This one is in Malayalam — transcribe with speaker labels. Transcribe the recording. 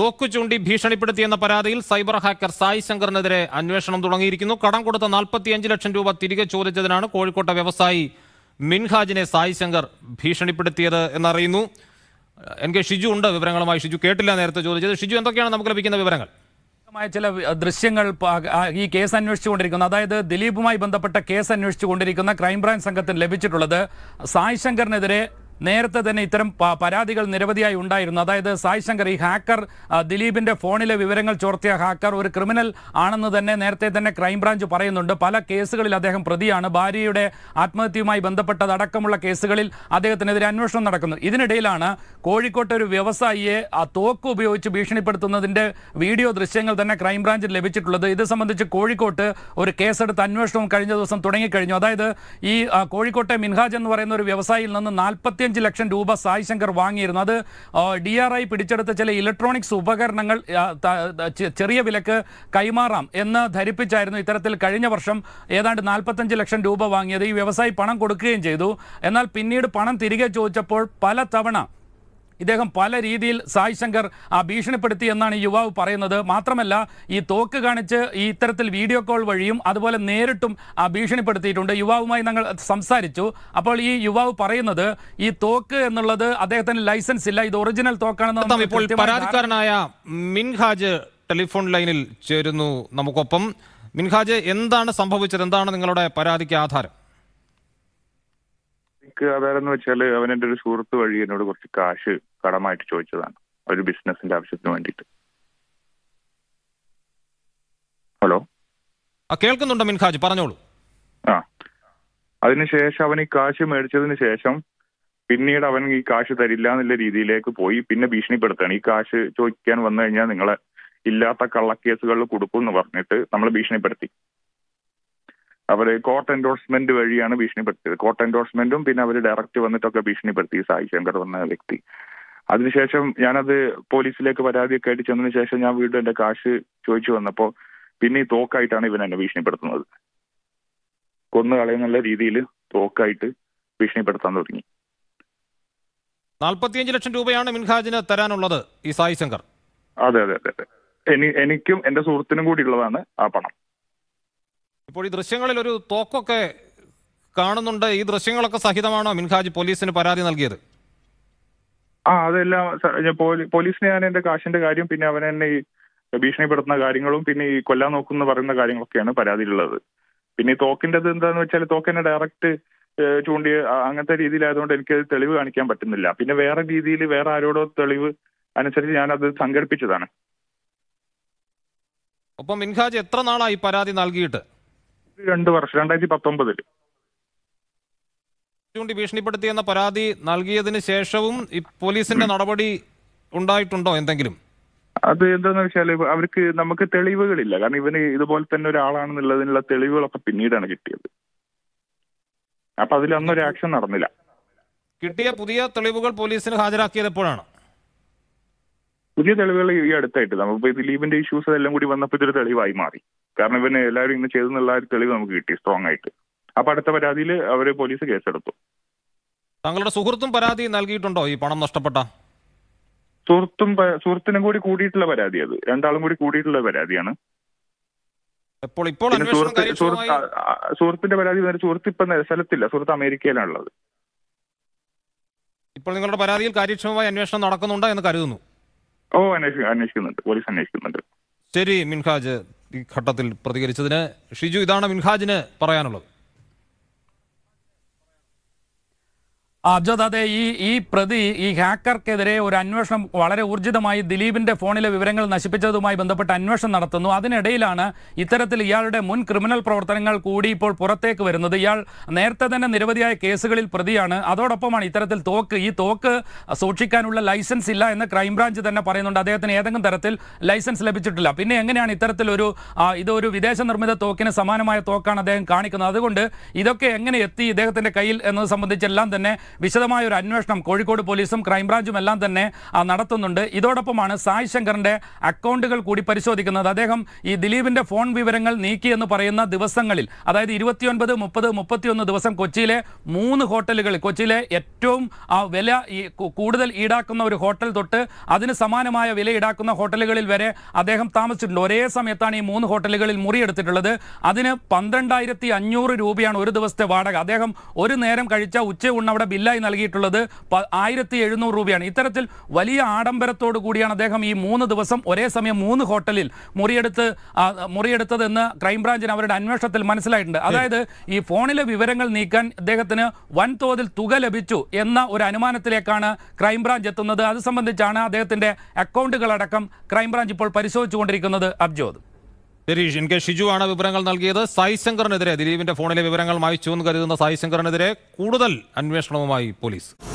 Speaker 1: തോക്കു ചൂണ്ടി ഭീഷണിപ്പെടുത്തിയെന്ന പരാതിയിൽ സൈബർ ഹാക്കർ സായി ശങ്കറിനെതിരെ അന്വേഷണം തുടങ്ങിയിരിക്കുന്നു കടം കൊടുത്ത നാൽപ്പത്തിയഞ്ച് ലക്ഷം രൂപ തിരികെ ചോദിച്ചതിനാണ് കോഴിക്കോട്ടെ വ്യവസായി മിൻഹാജിനെ സായി ശങ്കർ ഭീഷണിപ്പെടുത്തിയത് എന്നറിയുന്നു എൻ കെ ഷിജു ഉണ്ട് വിവരങ്ങളുമായി ഷിജു കേട്ടില്ല നേരത്തെ ചോദിച്ചത് ഷിജു എന്തൊക്കെയാണ് നമുക്ക് ലഭിക്കുന്ന വിവരങ്ങൾ
Speaker 2: ചില ദൃശ്യങ്ങൾ ഈ കേസ് അന്വേഷിച്ചുകൊണ്ടിരിക്കുന്നു അതായത് ദിലീപുമായി ബന്ധപ്പെട്ട കേസ് അന്വേഷിച്ചുകൊണ്ടിരിക്കുന്ന ക്രൈംബ്രാഞ്ച് സംഘത്തിന് ലഭിച്ചിട്ടുള്ളത് സായി ശങ്കറിനെതിരെ നേരത്തെ തന്നെ ഇത്തരം പരാതികൾ നിരവധിയായി ഉണ്ടായിരുന്നു അതായത് സായ് ശങ്കർ ഈ ഹാക്കർ ദിലീപിന്റെ ഫോണിലെ വിവരങ്ങൾ ചോർത്തിയ ഹാക്കർ ഒരു ക്രിമിനൽ ആണെന്ന് തന്നെ നേരത്തെ തന്നെ ക്രൈംബ്രാഞ്ച് പറയുന്നുണ്ട് പല കേസുകളിൽ അദ്ദേഹം പ്രതിയാണ് ഭാര്യയുടെ ആത്മഹത്യയുമായി ബന്ധപ്പെട്ടതടക്കമുള്ള കേസുകളിൽ അദ്ദേഹത്തിനെതിരെ അന്വേഷണം നടക്കുന്നു ഇതിനിടയിലാണ് കോഴിക്കോട്ടെ ഒരു വ്യവസായിയെ ആ തോക്ക് ഉപയോഗിച്ച് ഭീഷണിപ്പെടുത്തുന്നതിന്റെ വീഡിയോ ദൃശ്യങ്ങൾ തന്നെ ക്രൈംബ്രാഞ്ചിൽ ലഭിച്ചിട്ടുള്ളത് ഇത് സംബന്ധിച്ച് കോഴിക്കോട്ട് ഒരു കേസെടുത്ത് അന്വേഷണവും കഴിഞ്ഞ ദിവസം തുടങ്ങിക്കഴിഞ്ഞു അതായത് ഈ കോഴിക്കോട്ടെ മിൻഹാജ് എന്ന് പറയുന്ന ഒരു വ്യവസായിയിൽ നിന്ന് നാൽപ്പത്തി പതിനഞ്ച് ലക്ഷം രൂപ സായ് ശങ്കർ വാങ്ങിയിരുന്നു അത് ഡി ആർ ഐ പിടിച്ചെടുത്ത ചില ഇലക്ട്രോണിക്സ് ഉപകരണങ്ങൾ ചെറിയ വിലക്ക് കൈമാറാം എന്ന് ധരിപ്പിച്ചായിരുന്നു ഇത്തരത്തിൽ കഴിഞ്ഞ വർഷം ഏതാണ്ട് നാൽപ്പത്തഞ്ച് ലക്ഷം രൂപ വാങ്ങിയത് ഈ വ്യവസായി പണം കൊടുക്കുകയും ചെയ്തു എന്നാൽ പിന്നീട് പണം തിരികെ ചോദിച്ചപ്പോൾ പല തവണ ഇദ്ദേഹം പല രീതിയിൽ സായ് ശങ്കർ ആ ഭീഷണിപ്പെടുത്തി എന്നാണ് ഈ യുവാവ് പറയുന്നത് മാത്രമല്ല ഈ തോക്ക് കാണിച്ച് ഈ ഇത്തരത്തിൽ വീഡിയോ കോൾ വഴിയും അതുപോലെ നേരിട്ടും ആ ഭീഷണിപ്പെടുത്തിയിട്ടുണ്ട് യുവാവുമായി ഞങ്ങൾ സംസാരിച്ചു അപ്പോൾ ഈ യുവാവ് പറയുന്നത് ഈ തോക്ക് എന്നുള്ളത് അദ്ദേഹത്തിന് ലൈസൻസ് ഇല്ല ഇത് ഒറിജിനൽ തോക്കാണെന്ന് പരാതിക്കാരനായ
Speaker 1: മിൻഹാജ് ടെലിഫോൺ ലൈനിൽ ചേരുന്നു നമുക്കൊപ്പം മിൻഹാജ് എന്താണ് സംഭവിച്ചത് എന്താണ് നിങ്ങളുടെ പരാതിക്ക് ആധാരം
Speaker 3: എനിക്ക് അതാരെന്ന് വെച്ചാല് അവൻ എന്റെ ഒരു സുഹൃത്ത് വഴി എന്നോട് കുറച്ച് കാശ് കടമായിട്ട് ചോദിച്ചതാണ് ഒരു ബിസിനസിന്റെ ആവശ്യത്തിന്
Speaker 1: വേണ്ടിട്ട് ഹലോ കേൾക്കുന്നുണ്ടോ മിൻഹാജ് പറഞ്ഞോളൂ
Speaker 3: ആ അതിനുശേഷം അവൻ ഈ കാശ് മേടിച്ചതിന് ശേഷം പിന്നീട് അവൻ ഈ കാശ് തരില്ല എന്നുള്ള രീതിയിലേക്ക് പോയി പിന്നെ ഭീഷണിപ്പെടുത്തുകയാണ് ഈ കാശ് ചോദിക്കാൻ വന്നു കഴിഞ്ഞാൽ നിങ്ങളെ ഇല്ലാത്ത കള്ളക്കേസുകളിൽ കൊടുക്കും എന്ന് പറഞ്ഞിട്ട് നമ്മൾ ഭീഷണിപ്പെടുത്തി അവർ കോർട്ട് എൻഡോഴ്സ്മെന്റ് വഴിയാണ് ഭീഷണിപ്പെടുത്തിയത് കോർട്ട് എൻഡോഴ്സ്മെന്റും പിന്നെ അവർ ഡയറക്റ്റ് വന്നിട്ടൊക്കെ ഭീഷണിപ്പെടുത്തി സായി ശങ്കർ എന്ന വ്യക്തി അതിനുശേഷം ഞാനത് പോലീസിലേക്ക് പരാതിയൊക്കെ ആയിട്ട് ചെന്നതിന് ശേഷം ഞാൻ വീണ്ടും എന്റെ കാശ് ചോദിച്ചു വന്നപ്പോ പിന്നെ ഈ തോക്കായിട്ടാണ് ഇവൻ എന്നെ ഭീഷണിപ്പെടുത്തുന്നത് കൊന്നു കളയുന്നുള്ള രീതിയിൽ തോക്കായിട്ട് ഭീഷണിപ്പെടുത്താൻ തുടങ്ങി
Speaker 1: നാൽപ്പത്തിയഞ്ച് ലക്ഷം രൂപയാണ് മിൻഹാജിന് തരാനുള്ളത് ഈ സായി ശങ്കർ അതെ അതെ അതെ അതെ എനിക്കും എന്റെ സുഹൃത്തിനും കൂടി ഉള്ളതാണ് ആ പണം ഇപ്പോൾ ഈ ദൃശ്യങ്ങളിൽ ഒരു തോക്കൊക്കെ കാണുന്നുണ്ട് ഈ ദൃശ്യങ്ങളൊക്കെ സഹിതമാണോ മിൻഹാജ് പോലീസിന് പരാതി നൽകിയത്
Speaker 3: ആ അതെല്ലാം പോലീസിന് ഞാൻ എന്റെ കാശിന്റെ കാര്യം പിന്നെ അവൻ എന്നെ ഈ ഭീഷണിപ്പെടുത്തുന്ന കാര്യങ്ങളും പിന്നെ ഈ കൊല്ലാൻ നോക്കുന്ന പറയുന്ന കാര്യങ്ങളൊക്കെയാണ് പരാതിയിലുള്ളത് പിന്നെ ഈ അത് എന്താന്ന് വെച്ചാൽ തോക്ക് എന്നെ ഡയറക്റ്റ് ചൂണ്ടി അങ്ങനത്തെ രീതിയിലായതുകൊണ്ട് എനിക്ക് തെളിവ് കാണിക്കാൻ പറ്റുന്നില്ല പിന്നെ വേറെ രീതിയിൽ വേറെ ആരോടോ തെളിവ് അനുസരിച്ച് ഞാൻ അത്
Speaker 1: സംഘടിപ്പിച്ചതാണ് ഒപ്പം മിൻഹാജ് എത്ര നാളായി പരാതി നൽകിയിട്ട് രണ്ട് വർഷം രണ്ടായിരത്തി പത്തൊമ്പതിൽ ചൂണ്ടി ഭീഷണിപ്പെടുത്തി എന്ന പരാതി നൽകിയതിന് ശേഷവും പോലീസിന്റെ നടപടി ഉണ്ടായിട്ടുണ്ടോ എന്തെങ്കിലും
Speaker 3: അത് എന്താന്ന് വെച്ചാല് അവർക്ക് നമുക്ക് തെളിവുകളില്ല കാരണം ഇവന് ഇതുപോലെ തന്നെ ഒരാളാണെന്നുള്ളതിനുള്ള
Speaker 1: തെളിവുകളൊക്കെ പിന്നീടാണ് കിട്ടിയത് അപ്പൊ അതിൽ അന്നൊരു ആക്ഷൻ നടന്നില്ല കിട്ടിയ പുതിയ തെളിവുകൾ പോലീസിന് ഹാജരാക്കിയത് എപ്പോഴാണ് പുതിയ തെളിവുകൾ
Speaker 3: ഈ അടുത്തായിട്ട് നമ്മളിപ്പോ ഇത് ലീവിന്റെ ഇഷ്യൂസ് എല്ലാം കൂടി വന്നപ്പോ ഇതൊരു തെളിവായി മാറി കാരണം ഇവന് എല്ലാവരും ഇന്ന് ചെയ്തെന്നുള്ള ഒരു തെളിവ് നമുക്ക് കിട്ടി സ്ട്രോങ് ആയിട്ട് അപ്പൊ അടുത്ത പരാതിയിൽ അവര് പോലീസ് കേസെടുത്തു
Speaker 1: തങ്ങളുടെ സുഹൃത്തും പരാതി നൽകിയിട്ടുണ്ടോ ഈ പണം നഷ്ടപ്പെട്ട സുഹൃത്തും സുഹൃത്തിനും കൂടി കൂടിയിട്ടുള്ള പരാതി അത് രണ്ടാളും കൂടി കൂടിയിട്ടുള്ള പരാതിയാണ് ഇപ്പോൾ ഇപ്പോൾ
Speaker 3: സുഹൃത്തിന്റെ പരാതി സുഹൃത്ത് ഇപ്പൊ സ്ഥലത്തില്ല സുഹൃത്ത് അമേരിക്കയിലാണ് ഉള്ളത്
Speaker 1: ഇപ്പോൾ നിങ്ങളുടെ പരാതിയിൽ കാര്യക്ഷമമായി അന്വേഷണം നടക്കുന്നുണ്ടോ എന്ന് കരുതുന്നു ഓ അന്വേഷിക്കുന്നുണ്ട് പോലീസ് അന്വേഷിക്കുന്നുണ്ട് ശരി മിൻഹാജ് ഈ ഘട്ടത്തിൽ പ്രതികരിച്ചതിന് ഷിജു
Speaker 2: ഇതാണ് മിൻഹാജിന് പറയാനുള്ളത് അബ്ജദ് അതെ ഈ ഈ പ്രതി ഈ ഹാക്കർക്കെതിരെ ഒരു അന്വേഷണം വളരെ ഊർജിതമായി ദിലീപിന്റെ ഫോണിലെ വിവരങ്ങൾ നശിപ്പിച്ചതുമായി ബന്ധപ്പെട്ട് അന്വേഷണം നടത്തുന്നു അതിനിടയിലാണ് ഇത്തരത്തിൽ ഇയാളുടെ മുൻ ക്രിമിനൽ പ്രവർത്തനങ്ങൾ കൂടി ഇപ്പോൾ പുറത്തേക്ക് വരുന്നത് ഇയാൾ നേരത്തെ തന്നെ നിരവധിയായ കേസുകളിൽ പ്രതിയാണ് അതോടൊപ്പമാണ് ഇത്തരത്തിൽ തോക്ക് ഈ തോക്ക് സൂക്ഷിക്കാനുള്ള ലൈസൻസ് ഇല്ല എന്ന് ക്രൈംബ്രാഞ്ച് തന്നെ പറയുന്നുണ്ട് അദ്ദേഹത്തിന് ഏതെങ്കിലും തരത്തിൽ ലൈസൻസ് ലഭിച്ചിട്ടില്ല പിന്നെ എങ്ങനെയാണ് ഇത്തരത്തിലൊരു ഇതൊരു വിദേശ നിർമ്മിത തോക്കിന് സമാനമായ തോക്കാണ് അദ്ദേഹം കാണിക്കുന്നത് അതുകൊണ്ട് ഇതൊക്കെ എങ്ങനെ എത്തി ഇദ്ദേഹത്തിന്റെ കയ്യിൽ എന്നത് സംബന്ധിച്ചെല്ലാം തന്നെ വിശദമായ ഒരു അന്വേഷണം കോഴിക്കോട് പോലീസും ക്രൈംബ്രാഞ്ചും എല്ലാം തന്നെ നടത്തുന്നുണ്ട് ഇതോടൊപ്പമാണ് സായ് ശങ്കറിന്റെ അക്കൗണ്ടുകൾ കൂടി പരിശോധിക്കുന്നത് അദ്ദേഹം ഈ ദിലീപിന്റെ ഫോൺ വിവരങ്ങൾ നീക്കിയെന്ന് പറയുന്ന ദിവസങ്ങളിൽ അതായത് ഇരുപത്തിയൊൻപത് മുപ്പത് മുപ്പത്തിയൊന്ന് ദിവസം കൊച്ചിയിലെ മൂന്ന് ഹോട്ടലുകൾ കൊച്ചിയിലെ ഏറ്റവും വില കൂടുതൽ ഈടാക്കുന്ന ഒരു ഹോട്ടൽ തൊട്ട് അതിന് സമാനമായ വില ഈടാക്കുന്ന ഹോട്ടലുകളിൽ വരെ അദ്ദേഹം താമസിച്ചിട്ടുണ്ട് ഒരേ സമയത്താണ് ഈ മൂന്ന് ഹോട്ടലുകളിൽ മുറിയെടുത്തിട്ടുള്ളത് അതിന് പന്ത്രണ്ടായിരത്തി അഞ്ഞൂറ് രൂപയാണ് ഒരു ദിവസത്തെ വാടക അദ്ദേഹം ഒരു നേരം കഴിച്ച ഉച്ച ഉണ്ണവിടെ ബില്ല് ബില്ലായി നൽകിയിട്ടുള്ളത് ആയിരത്തി എഴുന്നൂറ് രൂപയാണ് ഇത്തരത്തിൽ വലിയ ആഡംബരത്തോടു കൂടിയാണ് അദ്ദേഹം ഈ മൂന്ന് ദിവസം ഒരേ സമയം മൂന്ന് ഹോട്ടലിൽ മുറിയെടുത്ത് മുറിയെടുത്തതെന്ന് ക്രൈംബ്രാഞ്ചിന് അവരുടെ അന്വേഷണത്തിൽ മനസ്സിലായിട്ടുണ്ട് അതായത് ഈ ഫോണിലെ വിവരങ്ങൾ നീക്കാൻ അദ്ദേഹത്തിന് വൻതോതിൽ തുക ലഭിച്ചു എന്ന ഒരു അനുമാനത്തിലേക്കാണ് ക്രൈംബ്രാഞ്ച് എത്തുന്നത് അത് സംബന്ധിച്ചാണ് അദ്ദേഹത്തിൻ്റെ അക്കൗണ്ടുകളടക്കം ക്രൈംബ്രാഞ്ച് ഇപ്പോൾ പരിശോധിച്ചുകൊണ്ടിരിക്കുന്നത് അബ്ജോദ്
Speaker 1: രതീഷ് എൻ ഷിജുവാണ് വിവരങ്ങൾ നൽകിയത് സായി ശങ്കറിനെതിരെ ദിലീപിന്റെ ഫോണിലെ വിവരങ്ങൾ മായിച്ചു എന്ന് കരുതുന്ന സായി ശങ്കറിനെതിരെ കൂടുതൽ അന്വേഷണവുമായി പോലീസ്